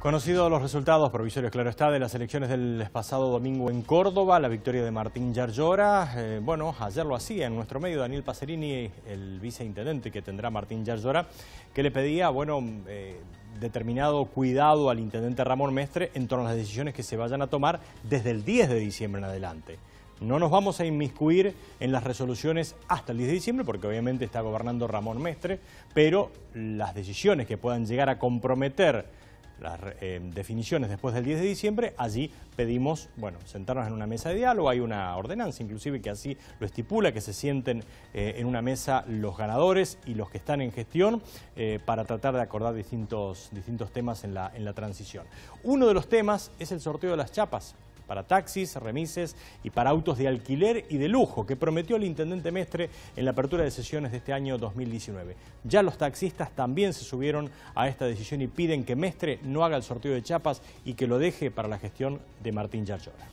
Conocidos los resultados provisorios, claro está, de las elecciones del pasado domingo en Córdoba, la victoria de Martín Yarlora. Eh, bueno, ayer lo hacía en nuestro medio Daniel Pacerini, el viceintendente que tendrá Martín Yarlora, que le pedía, bueno, eh, determinado cuidado al intendente Ramón Mestre en torno a las decisiones que se vayan a tomar desde el 10 de diciembre en adelante. No nos vamos a inmiscuir en las resoluciones hasta el 10 de diciembre, porque obviamente está gobernando Ramón Mestre, pero las decisiones que puedan llegar a comprometer las eh, definiciones después del 10 de diciembre, allí pedimos, bueno, sentarnos en una mesa de diálogo, hay una ordenanza inclusive que así lo estipula, que se sienten eh, en una mesa los ganadores y los que están en gestión eh, para tratar de acordar distintos, distintos temas en la, en la transición. Uno de los temas es el sorteo de las chapas para taxis, remises y para autos de alquiler y de lujo que prometió el intendente Mestre en la apertura de sesiones de este año 2019. Ya los taxistas también se subieron a esta decisión y piden que Mestre no haga el sorteo de chapas y que lo deje para la gestión de Martín Yarchora.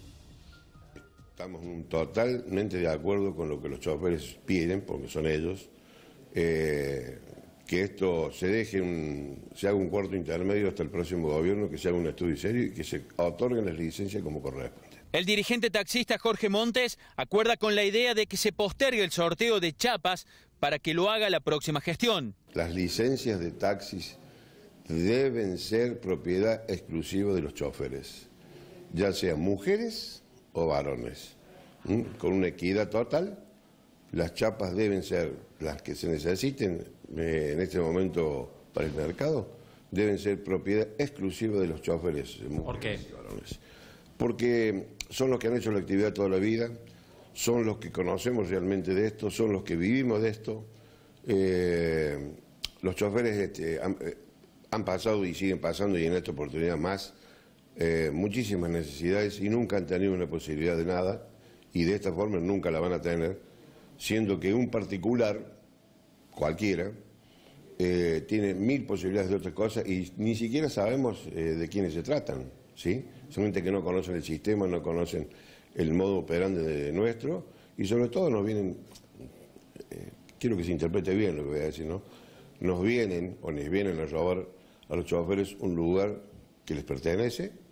Estamos totalmente de acuerdo con lo que los choferes piden, porque son ellos. Eh, que esto se deje, se haga un cuarto intermedio hasta el próximo gobierno, que se haga un estudio serio y que se otorguen las licencias como corresponde. El dirigente taxista Jorge Montes acuerda con la idea de que se postergue el sorteo de chapas para que lo haga la próxima gestión. Las licencias de taxis deben ser propiedad exclusiva de los choferes, ya sean mujeres o varones, con una equidad total las chapas deben ser las que se necesiten eh, en este momento para el mercado, deben ser propiedad exclusiva de los choferes. ¿Por qué? Porque son los que han hecho la actividad toda la vida, son los que conocemos realmente de esto, son los que vivimos de esto. Eh, los choferes este, eh, han, pasado y siguen pasando y en esta oportunidad más muchísimas necesidades y nunca han tenido una posibilidad de nada y de esta forma nunca la van a tener siendo que un particular, cualquiera, eh, tiene mil posibilidades de otras cosas y ni siquiera sabemos eh, de quiénes se tratan, ¿sí? Son gente que no conocen el sistema, no conocen el modo operante de nuestro y sobre todo nos vienen, eh, quiero que se interprete bien lo que voy a decir, ¿no? Nos vienen o nos vienen a robar a los choferes un lugar que les pertenece